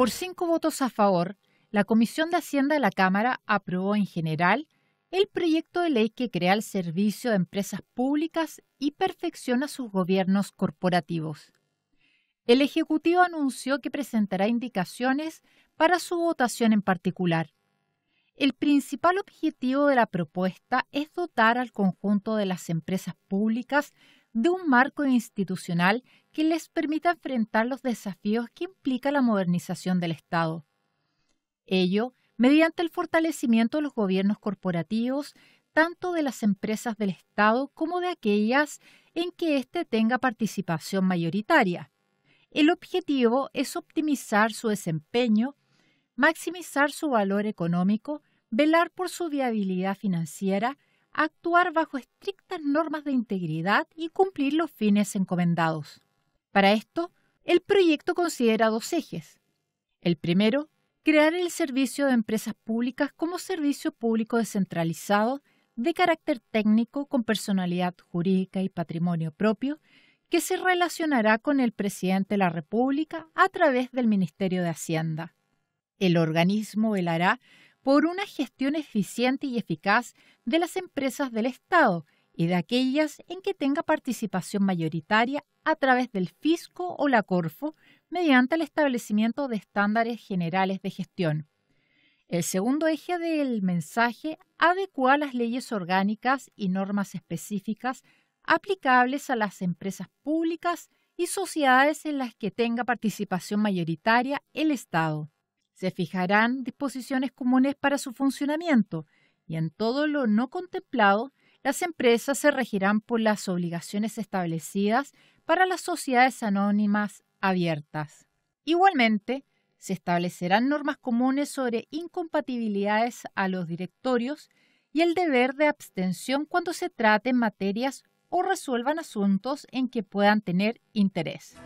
Por cinco votos a favor, la Comisión de Hacienda de la Cámara aprobó en general el proyecto de ley que crea el Servicio de Empresas Públicas y perfecciona sus gobiernos corporativos. El Ejecutivo anunció que presentará indicaciones para su votación en particular. El principal objetivo de la propuesta es dotar al conjunto de las empresas públicas de un marco institucional que les permita enfrentar los desafíos que implica la modernización del Estado. Ello mediante el fortalecimiento de los gobiernos corporativos, tanto de las empresas del Estado como de aquellas en que éste tenga participación mayoritaria. El objetivo es optimizar su desempeño, maximizar su valor económico, velar por su viabilidad financiera, actuar bajo estrictas normas de integridad y cumplir los fines encomendados. Para esto, el proyecto considera dos ejes. El primero, crear el servicio de empresas públicas como servicio público descentralizado de carácter técnico con personalidad jurídica y patrimonio propio que se relacionará con el presidente de la República a través del Ministerio de Hacienda. El organismo velará por una gestión eficiente y eficaz de las empresas del Estado y de aquellas en que tenga participación mayoritaria a través del fisco o la Corfo mediante el establecimiento de estándares generales de gestión. El segundo eje del mensaje adecua las leyes orgánicas y normas específicas aplicables a las empresas públicas y sociedades en las que tenga participación mayoritaria el Estado. Se fijarán disposiciones comunes para su funcionamiento y en todo lo no contemplado, las empresas se regirán por las obligaciones establecidas para las sociedades anónimas abiertas. Igualmente, se establecerán normas comunes sobre incompatibilidades a los directorios y el deber de abstención cuando se traten materias o resuelvan asuntos en que puedan tener interés.